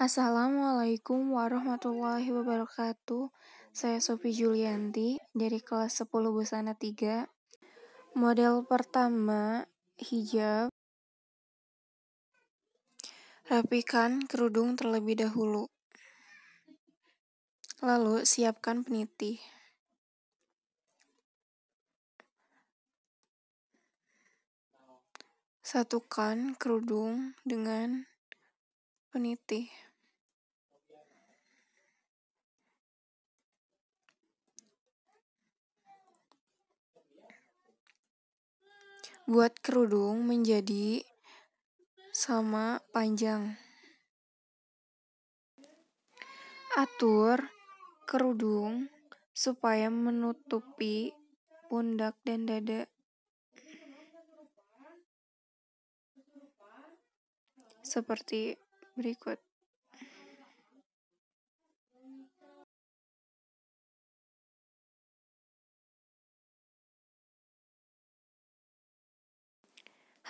Assalamualaikum warahmatullahi wabarakatuh. Saya Sophie Julianti dari kelas 10 Busana 3. Model pertama hijab. Rapikan kerudung terlebih dahulu. Lalu siapkan peniti. Satukan kerudung dengan peniti. buat kerudung menjadi sama panjang. Atur kerudung supaya menutupi pundak dan dada. Seperti berikut.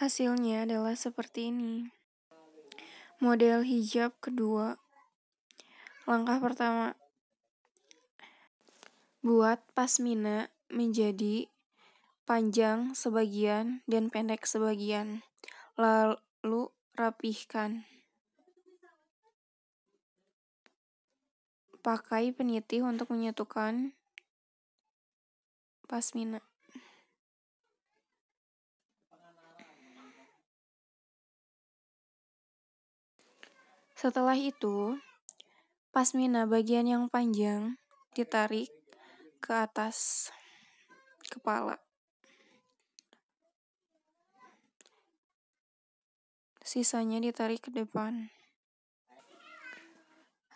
Hasilnya adalah seperti ini. Model hijab kedua. Langkah pertama. Buat pasmina menjadi panjang sebagian dan pendek sebagian. Lalu rapihkan. Pakai penitih untuk menyatukan pasmina. Setelah itu, pasmina bagian yang panjang ditarik ke atas kepala. Sisanya ditarik ke depan.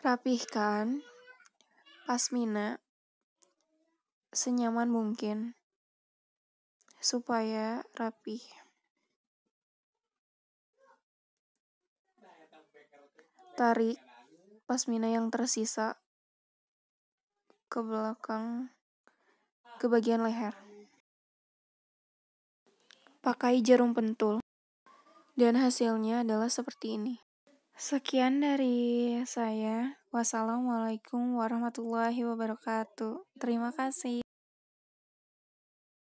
Rapihkan pasmina senyaman mungkin supaya rapih. tarik pasmina yang tersisa ke belakang ke bagian leher. Pakai jarum pentul. Dan hasilnya adalah seperti ini. Sekian dari saya. Wassalamualaikum warahmatullahi wabarakatuh. Terima kasih.